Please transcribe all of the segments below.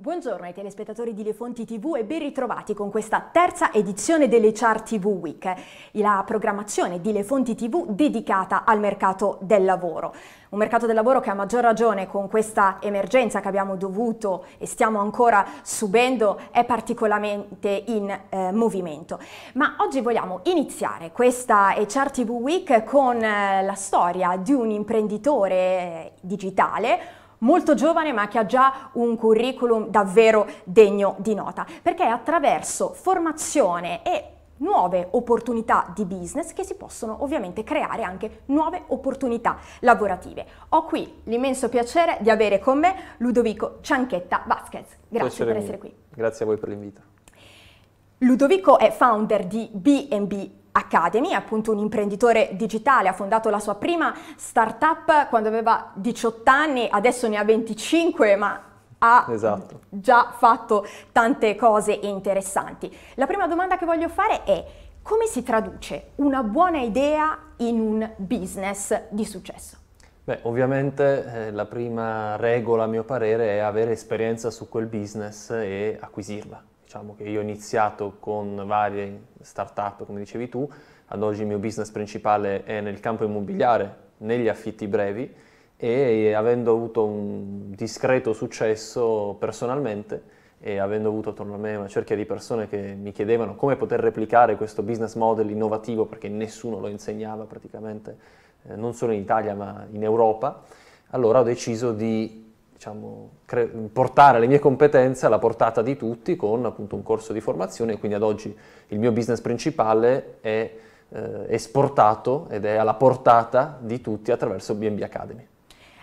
Buongiorno ai telespettatori di Le Fonti TV e ben ritrovati con questa terza edizione delle Chart TV Week, la programmazione di Le Fonti TV dedicata al mercato del lavoro. Un mercato del lavoro che a maggior ragione con questa emergenza che abbiamo dovuto e stiamo ancora subendo è particolarmente in eh, movimento. Ma oggi vogliamo iniziare questa Chart TV Week con eh, la storia di un imprenditore eh, digitale molto giovane ma che ha già un curriculum davvero degno di nota, perché è attraverso formazione e nuove opportunità di business che si possono ovviamente creare anche nuove opportunità lavorative. Ho qui l'immenso piacere di avere con me Ludovico Cianchetta Vasquez. Grazie piacere per essere qui. Grazie a voi per l'invito. Ludovico è founder di B&B Academy, appunto un imprenditore digitale, ha fondato la sua prima startup quando aveva 18 anni, adesso ne ha 25, ma ha esatto. già fatto tante cose interessanti. La prima domanda che voglio fare è come si traduce una buona idea in un business di successo? Beh, ovviamente eh, la prima regola, a mio parere, è avere esperienza su quel business e acquisirla diciamo che io ho iniziato con varie start-up, come dicevi tu, ad oggi il mio business principale è nel campo immobiliare, negli affitti brevi e avendo avuto un discreto successo personalmente e avendo avuto attorno a me una cerchia di persone che mi chiedevano come poter replicare questo business model innovativo perché nessuno lo insegnava praticamente, eh, non solo in Italia ma in Europa, allora ho deciso di diciamo, portare le mie competenze alla portata di tutti con appunto un corso di formazione e quindi ad oggi il mio business principale è eh, esportato ed è alla portata di tutti attraverso BB Academy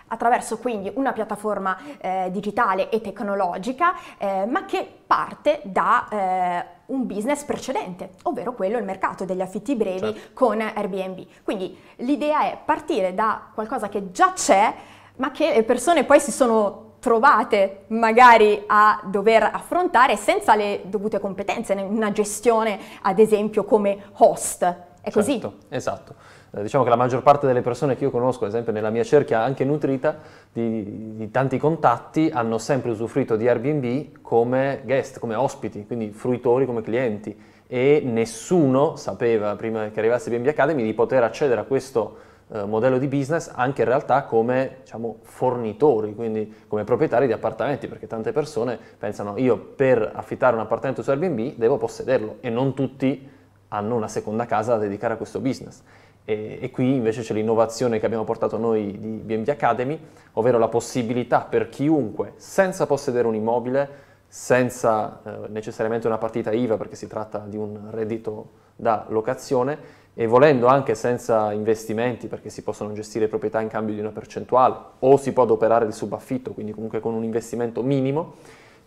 attraverso quindi una piattaforma eh, digitale e tecnologica, eh, ma che parte da eh, un business precedente, ovvero quello il mercato degli affitti brevi certo. con Airbnb. Quindi l'idea è partire da qualcosa che già c'è ma che le persone poi si sono trovate magari a dover affrontare senza le dovute competenze, una gestione ad esempio come host. È certo, così? Esatto. Eh, diciamo che la maggior parte delle persone che io conosco, ad esempio nella mia cerchia anche nutrita, di, di tanti contatti, hanno sempre usufruito di Airbnb come guest, come ospiti, quindi fruitori come clienti e nessuno sapeva prima che arrivasse BNB Academy di poter accedere a questo eh, modello di business anche in realtà come diciamo, fornitori, quindi come proprietari di appartamenti, perché tante persone pensano io per affittare un appartamento su Airbnb devo possederlo e non tutti hanno una seconda casa da dedicare a questo business. E, e qui invece c'è l'innovazione che abbiamo portato noi di BNB Academy, ovvero la possibilità per chiunque, senza possedere un immobile, senza eh, necessariamente una partita IVA perché si tratta di un reddito da locazione, e volendo anche senza investimenti perché si possono gestire proprietà in cambio di una percentuale o si può adoperare il subaffitto, quindi comunque con un investimento minimo,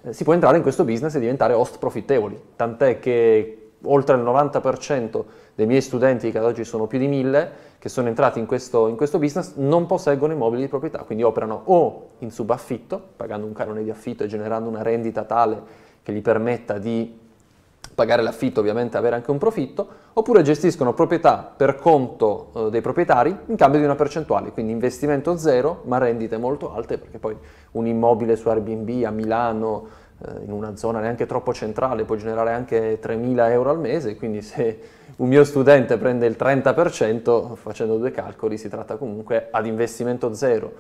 eh, si può entrare in questo business e diventare host profittevoli, tant'è che oltre il 90% dei miei studenti, che ad oggi sono più di mille, che sono entrati in questo, in questo business, non posseggono immobili di proprietà, quindi operano o in subaffitto, pagando un canone di affitto e generando una rendita tale che gli permetta di pagare l'affitto ovviamente avere anche un profitto, oppure gestiscono proprietà per conto eh, dei proprietari in cambio di una percentuale, quindi investimento zero ma rendite molto alte perché poi un immobile su Airbnb a Milano eh, in una zona neanche troppo centrale può generare anche 3.000 euro al mese, quindi se un mio studente prende il 30% facendo due calcoli si tratta comunque ad investimento zero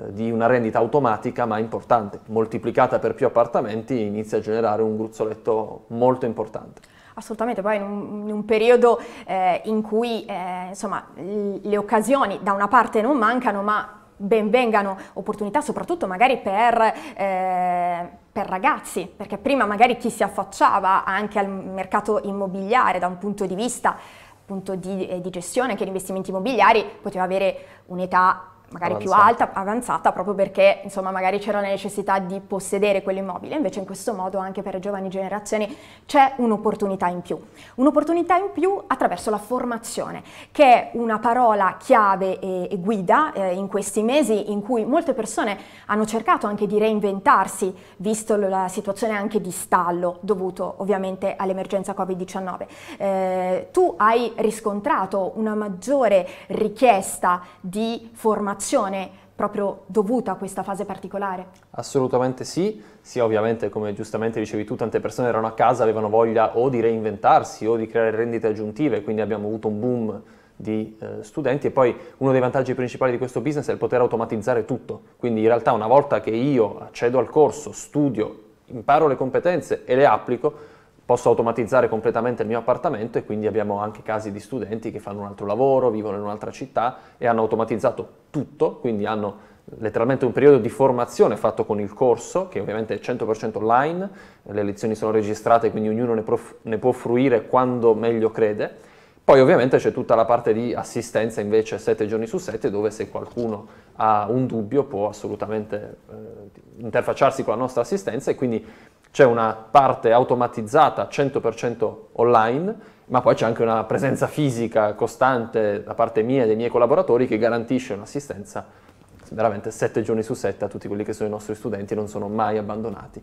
eh, di una rendita automatica ma importante, moltiplicata per più appartamenti inizia a generare un gruzzoletto molto importante. Assolutamente, poi in un, in un periodo eh, in cui eh, insomma, le occasioni da una parte non mancano ma benvengano opportunità soprattutto magari per... Eh, per ragazzi, perché prima magari chi si affacciava anche al mercato immobiliare da un punto di vista appunto di, eh, di gestione, anche di investimenti immobiliari, poteva avere un'età magari avanzata. più alta, avanzata, proprio perché insomma magari c'era la necessità di possedere quell'immobile, invece in questo modo anche per le giovani generazioni c'è un'opportunità in più. Un'opportunità in più attraverso la formazione, che è una parola chiave e, e guida eh, in questi mesi in cui molte persone hanno cercato anche di reinventarsi, visto la situazione anche di stallo dovuto ovviamente all'emergenza Covid-19. Eh, tu hai riscontrato una maggiore richiesta di formazione formazione proprio dovuta a questa fase particolare? Assolutamente sì, sì ovviamente come giustamente dicevi tu tante persone erano a casa, avevano voglia o di reinventarsi o di creare rendite aggiuntive, quindi abbiamo avuto un boom di eh, studenti e poi uno dei vantaggi principali di questo business è il poter automatizzare tutto, quindi in realtà una volta che io accedo al corso, studio, imparo le competenze e le applico, posso automatizzare completamente il mio appartamento e quindi abbiamo anche casi di studenti che fanno un altro lavoro, vivono in un'altra città e hanno automatizzato tutto, quindi hanno letteralmente un periodo di formazione fatto con il corso, che ovviamente è 100% online, le lezioni sono registrate quindi ognuno ne, prof- ne può fruire quando meglio crede. Poi ovviamente c'è tutta la parte di assistenza invece 7 giorni su 7 dove se qualcuno ha un dubbio può assolutamente eh, interfacciarsi con la nostra assistenza e quindi c'è una parte automatizzata 100% online, ma poi c'è anche una presenza fisica costante da parte mia e dei miei collaboratori che garantisce un'assistenza veramente 7 giorni su 7 a tutti quelli che sono i nostri studenti, non sono mai abbandonati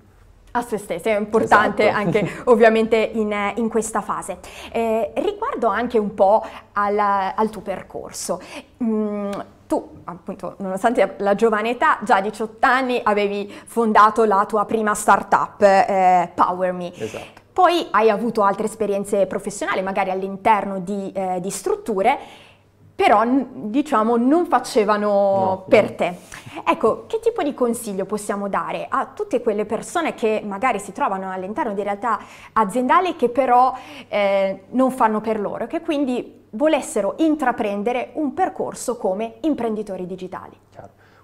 a se stesse, è importante esatto. anche ovviamente in, in questa fase. Eh, riguardo anche un po' al, al tuo percorso, mm, tu, appunto, nonostante la giovane età, già a 18 anni avevi fondato la tua prima startup, eh, PowerMe. Esatto. Poi hai avuto altre esperienze professionali, magari all'interno di, eh, di strutture però diciamo non facevano no, per no. te. Ecco, che tipo di consiglio possiamo dare a tutte quelle persone che magari si trovano all'interno di realtà aziendali che però eh, non fanno per loro, che quindi volessero intraprendere un percorso come imprenditori digitali?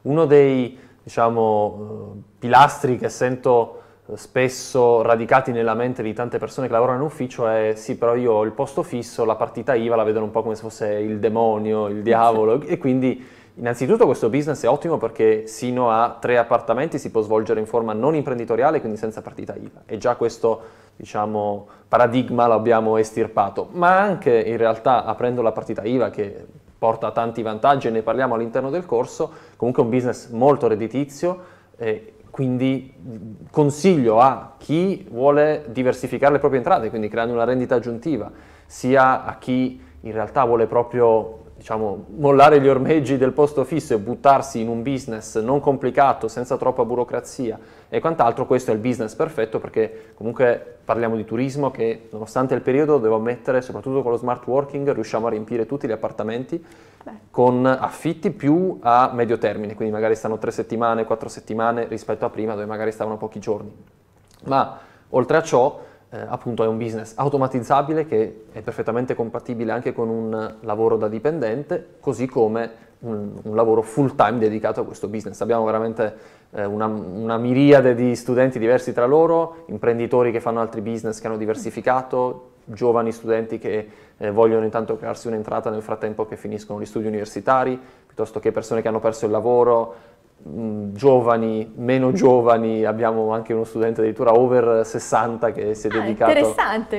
Uno dei diciamo, eh, pilastri che sento spesso radicati nella mente di tante persone che lavorano in ufficio è sì, però io ho il posto fisso, la partita IVA la vedono un po' come se fosse il demonio, il diavolo e quindi innanzitutto questo business è ottimo perché sino a tre appartamenti si può svolgere in forma non imprenditoriale, quindi senza partita IVA e già questo diciamo, paradigma l'abbiamo estirpato, ma anche in realtà aprendo la partita IVA che porta tanti vantaggi e ne parliamo all'interno del corso, comunque è un business molto redditizio quindi consiglio a chi vuole diversificare le proprie entrate, quindi creando una rendita aggiuntiva, sia a chi in realtà vuole proprio diciamo, mollare gli ormeggi del posto fisso e buttarsi in un business non complicato, senza troppa burocrazia e quant'altro, questo è il business perfetto perché comunque parliamo di turismo che nonostante il periodo devo ammettere, soprattutto con lo smart working, riusciamo a riempire tutti gli appartamenti Ecco. con affitti più a medio termine, quindi magari stanno tre settimane, quattro settimane rispetto a prima dove magari stavano pochi giorni. Ma oltre a ciò, eh, appunto è un business automatizzabile che è perfettamente compatibile anche con un lavoro da dipendente, così come un, un lavoro full time dedicato a questo business. Abbiamo veramente eh, una, una, miriade di studenti diversi tra loro, imprenditori che fanno altri business che hanno diversificato, giovani studenti che eh, vogliono intanto crearsi un'entrata nel frattempo che finiscono gli studi universitari, piuttosto che persone che hanno perso il lavoro, mh, mm, giovani, meno mm. giovani, abbiamo anche uno studente addirittura over 60 che si è ah, dedicato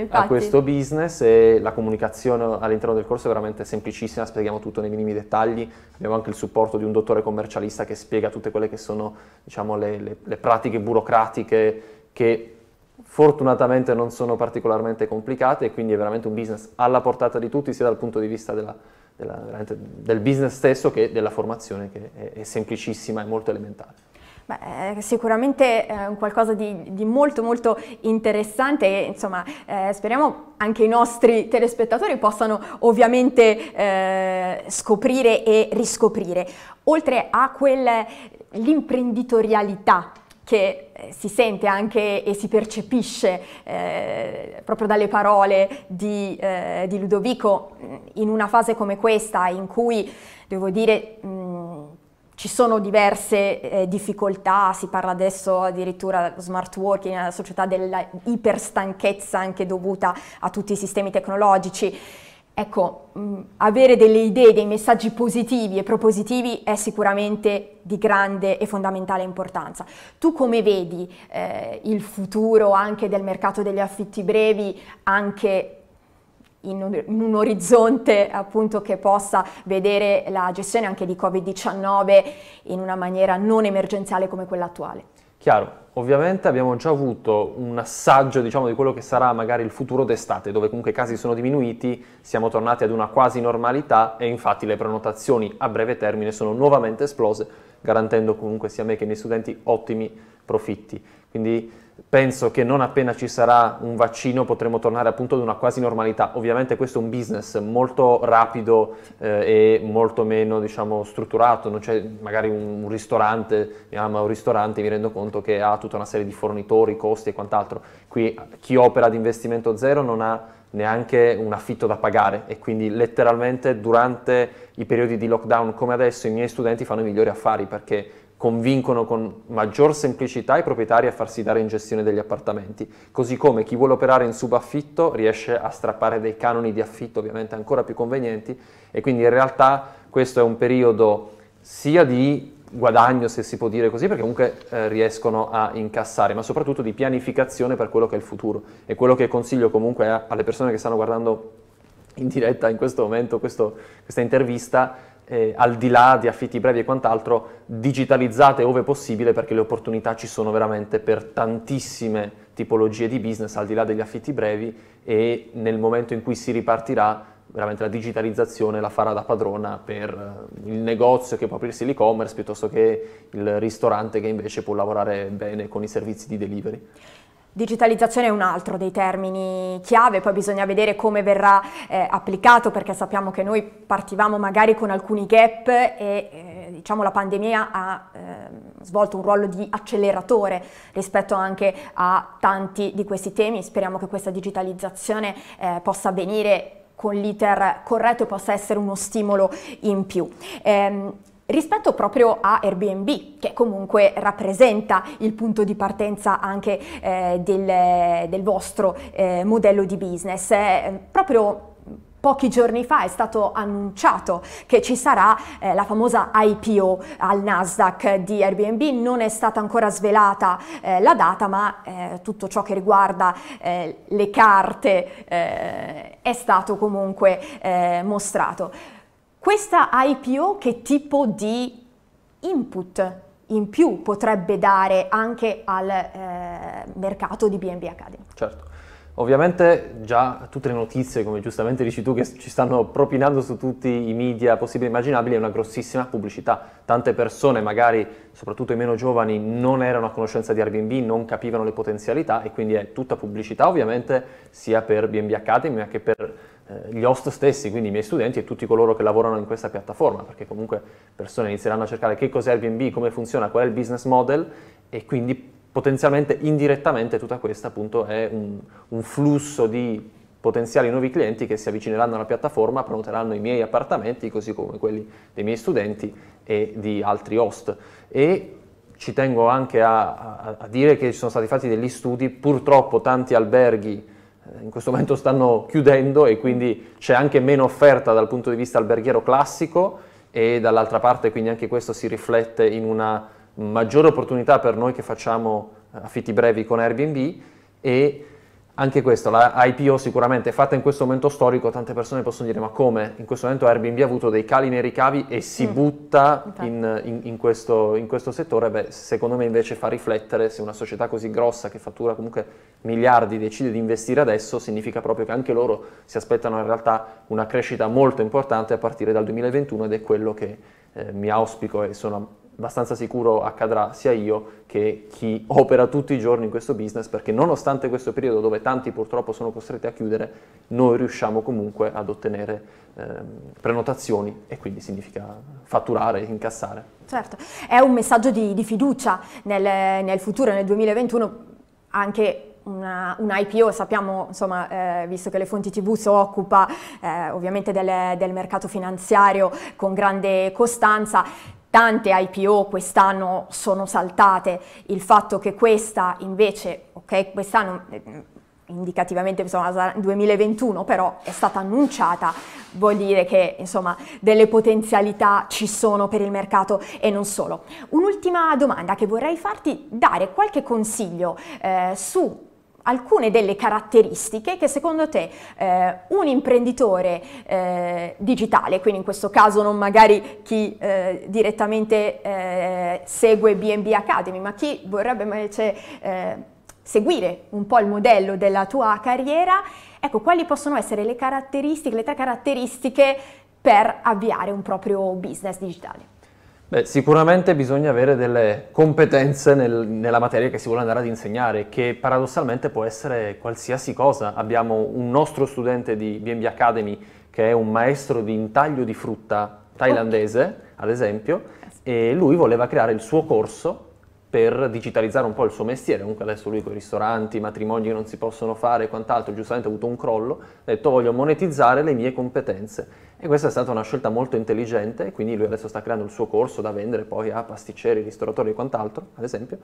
a questo business e la comunicazione all'interno del corso è veramente semplicissima, spieghiamo tutto nei minimi dettagli, abbiamo anche il supporto di un dottore commercialista che spiega tutte quelle che sono diciamo, le, le, le pratiche burocratiche che fortunatamente non sono particolarmente complicate e quindi è veramente un business alla portata di tutti sia dal punto di vista della, della, del business stesso che della formazione che è, è semplicissima e molto elementare. Beh, eh, sicuramente eh, qualcosa di, di, molto molto interessante e insomma eh, speriamo anche i nostri telespettatori possano ovviamente eh, scoprire e riscoprire. Oltre a quell'imprenditorialità eh, che eh, si sente anche e si percepisce eh, proprio dalle parole di, eh, di, Ludovico mm, in una fase come questa in cui, devo dire, mh, mm, ci sono diverse eh, difficoltà, si parla adesso addirittura dello smart working, della società dell'iperstanchezza anche dovuta a tutti i sistemi tecnologici Ecco, mh, mm, avere delle idee, dei messaggi positivi e propositivi è sicuramente di grande e fondamentale importanza. Tu come vedi eh, il futuro anche del mercato degli affitti brevi, anche in un, in un orizzonte appunto che possa vedere la gestione anche di Covid-19 in una maniera non emergenziale come quella attuale? Chiaro, Ovviamente abbiamo già avuto un assaggio diciamo, di quello che sarà magari il futuro d'estate, dove comunque i casi sono diminuiti, siamo tornati ad una quasi normalità e infatti le prenotazioni a breve termine sono nuovamente esplose, garantendo comunque sia a me che ai miei studenti ottimi profitti. Quindi penso che non appena ci sarà un vaccino potremo tornare appunto ad una quasi normalità. Ovviamente questo è un business molto rapido eh, e molto meno diciamo, strutturato, non c'è magari un, un ristorante, mi ama un ristorante, mi rendo conto che ha tutta una serie di fornitori, costi e quant'altro. Qui eh, chi opera ad investimento zero non ha neanche un affitto da pagare e quindi letteralmente durante i periodi di lockdown come adesso i miei studenti fanno i migliori affari perché convincono con maggior semplicità i proprietari a farsi dare in gestione degli appartamenti, così come chi vuole operare in subaffitto riesce a strappare dei canoni di affitto ovviamente ancora più convenienti e quindi in realtà questo è un periodo sia di guadagno, se si può dire così, perché comunque eh, riescono a incassare, ma soprattutto di pianificazione per quello che è il futuro. E quello che consiglio comunque a, alle persone che stanno guardando in diretta in questo momento questo, questa intervista, eh, al di là di affitti brevi e quant'altro, digitalizzate ove possibile perché le opportunità ci sono veramente per tantissime tipologie di business, al di là degli affitti brevi e nel momento in cui si ripartirà veramente la digitalizzazione la farà da padrona per eh, il negozio che può aprirsi l'e-commerce piuttosto che il ristorante che invece può lavorare bene con i servizi di delivery. Digitalizzazione è un altro dei termini chiave, poi bisogna vedere come verrà eh, applicato perché sappiamo che noi partivamo magari con alcuni gap e eh, diciamo la pandemia ha eh, svolto un ruolo di acceleratore rispetto anche a tanti di questi temi, speriamo che questa digitalizzazione eh, possa avvenire con l'iter corretto possa essere uno stimolo in più. Ehm, rispetto proprio a Airbnb, che comunque rappresenta il punto di partenza anche eh, del, del, vostro eh, modello di business. Eh, proprio Pochi giorni fa è stato annunciato che ci sarà eh, la famosa IPO al Nasdaq di Airbnb, non è stata ancora svelata eh, la data, ma eh, tutto ciò che riguarda eh, le carte eh, è stato comunque eh, mostrato. Questa IPO che tipo di input in più potrebbe dare anche al mercato di BNB Academy? Certo. Ovviamente già tutte le notizie, come giustamente dici tu, che ci stanno propinando su tutti i media possibili e immaginabili, è una grossissima pubblicità. Tante persone, magari soprattutto i meno giovani, non erano a conoscenza di Airbnb, non capivano le potenzialità e quindi è tutta pubblicità ovviamente sia per BNB Academy ma che per eh, gli host stessi, quindi i miei studenti e tutti coloro che lavorano in questa piattaforma, perché comunque persone inizieranno a cercare che cos'è Airbnb, come funziona, qual è il business model e quindi potenzialmente indirettamente tutta questa appunto è un, un flusso di potenziali nuovi clienti che si avvicineranno alla piattaforma, prenoteranno i miei appartamenti, così come quelli dei miei studenti e di altri host. E ci tengo anche a, a, a dire che ci sono stati fatti degli studi, purtroppo tanti alberghi eh, in questo momento stanno chiudendo e quindi c'è anche meno offerta dal punto di vista alberghiero classico e dall'altra parte quindi anche questo si riflette in una maggiore opportunità per noi che facciamo eh, affitti brevi con Airbnb e anche questo, la IPO sicuramente è fatta in questo momento storico, tante persone possono dire ma come? In questo momento Airbnb ha avuto dei cali nei ricavi e si mm. butta in, in, in, questo, in, questo, settore, beh secondo me invece fa riflettere se una società così grossa che fattura comunque miliardi decide di investire adesso, significa proprio che anche loro si aspettano in realtà una crescita molto importante a partire dal 2021 ed è quello che eh, mi auspico e sono abbastanza sicuro accadrà sia io che chi opera tutti i giorni in questo business, perché nonostante questo periodo dove tanti purtroppo sono costretti a chiudere, noi riusciamo comunque ad ottenere eh, prenotazioni e quindi significa fatturare, incassare. Certo, è un messaggio di, di fiducia nel, nel futuro, nel 2021, anche una, un IPO, sappiamo, insomma, eh, visto che le fonti TV si occupa eh, ovviamente del, del mercato finanziario con grande costanza, tante IPO quest'anno sono saltate, il fatto che questa invece, ok, quest'anno eh, indicativamente insomma 2021 però è stata annunciata vuol dire che insomma delle potenzialità ci sono per il mercato e non solo un'ultima domanda che vorrei farti dare qualche consiglio eh, su alcune delle caratteristiche che secondo te eh, un imprenditore eh, digitale, quindi in questo caso non magari chi eh, direttamente eh, segue BB Academy, ma chi vorrebbe invece eh, seguire un po' il modello della tua carriera, ecco quali possono essere le caratteristiche, le tre caratteristiche per avviare un proprio business digitale? Beh, sicuramente bisogna avere delle competenze nel, nella materia che si vuole andare ad insegnare, che paradossalmente può essere qualsiasi cosa. Abbiamo un nostro studente di BNB Academy che è un maestro di intaglio di frutta thailandese, ad esempio, e lui voleva creare il suo corso per digitalizzare un po' il suo mestiere, comunque adesso lui con i ristoranti, i matrimoni che non si possono fare e quant'altro, giustamente ha avuto un crollo, ha detto voglio monetizzare le mie competenze e questa è stata una scelta molto intelligente, quindi lui adesso sta creando il suo corso da vendere poi a pasticceri, ristoratori e quant'altro, ad esempio,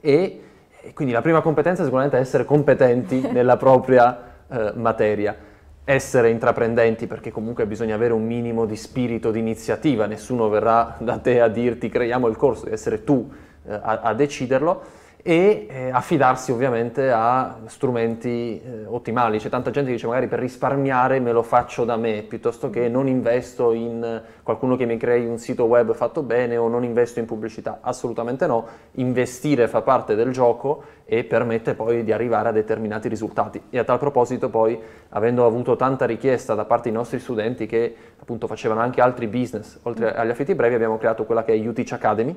e, e quindi la prima competenza è sicuramente essere competenti nella propria eh, materia essere intraprendenti perché comunque bisogna avere un minimo di spirito di iniziativa, nessuno verrà da te a dirti creiamo il corso, devi essere tu eh, a, a, deciderlo e eh, affidarsi ovviamente a strumenti eh, ottimali. C'è tanta gente che dice magari per risparmiare me lo faccio da me piuttosto che non investo in eh, qualcuno che mi crei un sito web fatto bene o non investo in pubblicità. Assolutamente no, investire fa parte del gioco e permette poi di arrivare a determinati risultati. E a tal proposito poi, avendo avuto tanta richiesta da parte dei nostri studenti che appunto facevano anche altri business, oltre mm. agli affitti brevi, abbiamo creato quella che è UTC Academy,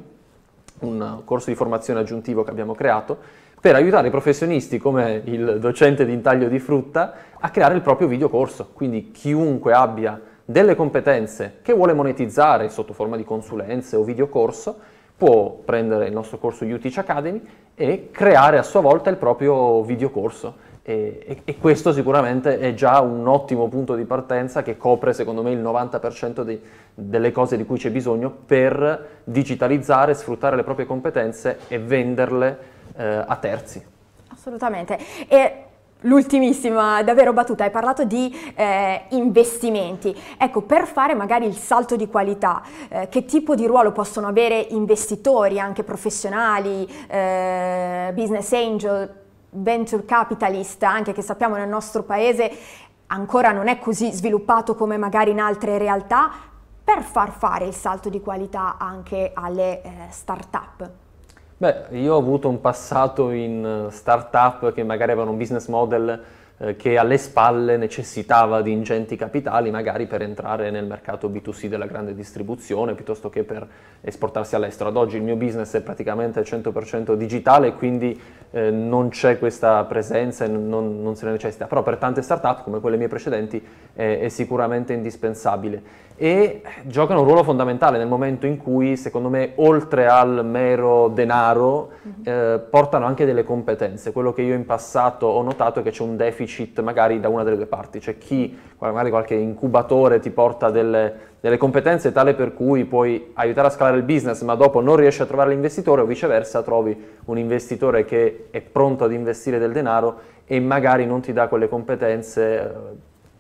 un corso di formazione aggiuntivo che abbiamo creato per aiutare i professionisti come il docente di intaglio di frutta a creare il proprio videocorso. Quindi chiunque abbia delle competenze che vuole monetizzare sotto forma di consulenze o videocorso può prendere il nostro corso UTC Academy e creare a sua volta il proprio videocorso e, e, questo sicuramente è già un ottimo punto di partenza che copre secondo me il 90% di, delle cose di cui c'è bisogno per digitalizzare, sfruttare le proprie competenze e venderle eh, a terzi. Assolutamente. E... L'ultimissima, davvero battuta, hai parlato di eh, investimenti. Ecco, per fare magari il salto di qualità, eh, che tipo di ruolo possono avere investitori, anche professionali, eh, business angel, venture capitalist, anche che sappiamo nel nostro paese ancora non è così sviluppato come magari in altre realtà, per far fare il salto di qualità anche alle eh, start-up? Beh, io ho avuto un passato in eh, start-up che magari avevano un business model eh, che alle spalle necessitava di ingenti capitali magari per entrare nel mercato B2C della grande distribuzione piuttosto che per esportarsi all'estero. Ad oggi il mio business è praticamente 100% digitale quindi eh, non c'è questa presenza e non, non, se ne necessita, però per tante start-up come quelle mie precedenti eh, è sicuramente indispensabile e giocano un ruolo fondamentale nel momento in cui secondo me oltre al mero denaro mm-hmm. eh, portano anche delle competenze. Quello che io in passato ho notato è che c'è un deficit deficit magari da una delle due parti, c'è cioè chi magari qualche incubatore ti porta delle, delle, competenze tale per cui puoi aiutare a scalare il business ma dopo non riesci a trovare l'investitore o viceversa trovi un investitore che è pronto ad investire del denaro e magari non ti dà quelle competenze eh,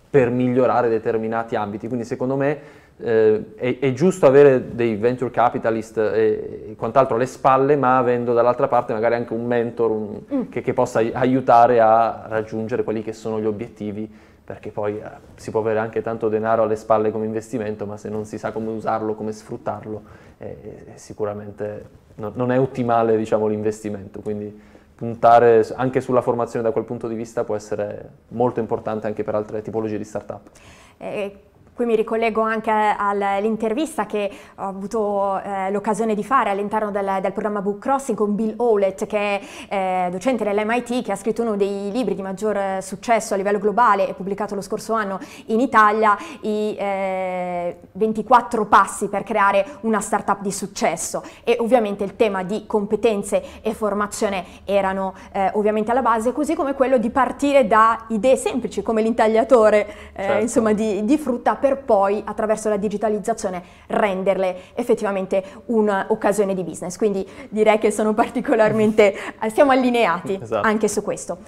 per migliorare determinati ambiti, quindi secondo me eh, è, è, giusto avere dei venture capitalist e, eh, e quant'altro alle spalle, ma avendo dall'altra parte magari anche un mentor un, mm. che, che, possa aiutare a raggiungere quelli che sono gli obiettivi, perché poi eh, si può avere anche tanto denaro alle spalle come investimento, ma se non si sa come usarlo, come sfruttarlo, eh, sicuramente no, non è ottimale diciamo, l'investimento. Quindi puntare anche sulla formazione da quel punto di vista può essere molto importante anche per altre tipologie di startup. Eh, Qui mi ricollego anche all'intervista che ho avuto eh, l'occasione di fare all'interno del, del, programma Book Crossing con Bill Howlett, che è eh, docente dell'MIT, che ha scritto uno dei libri di maggior eh, successo a livello globale e pubblicato lo scorso anno in Italia, i eh, 24 passi per creare una startup di successo. E ovviamente il tema di competenze e formazione erano eh, ovviamente alla base, così come quello di partire da idee semplici come l'intagliatore eh, certo. insomma, di, di frutta per poi attraverso la digitalizzazione renderle effettivamente un'occasione di business. Quindi direi che sono particolarmente, eh, siamo allineati esatto. anche su questo.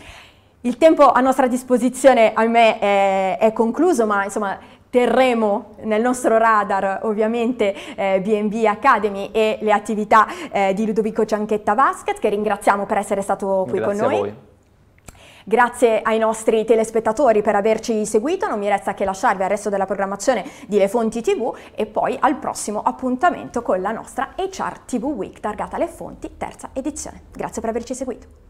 Il tempo a nostra disposizione, ahimè, è, è concluso, ma insomma terremo nel nostro radar ovviamente eh, BNB Academy e le attività eh, di Ludovico Cianchetta Vasquez che ringraziamo per essere stato qui Grazie con noi. Grazie ai nostri telespettatori per averci seguito, non mi resta che lasciarvi al resto della programmazione di Le Fonti TV e poi al prossimo appuntamento con la nostra HR TV Week targata Le Fonti, terza edizione. Grazie per averci seguito.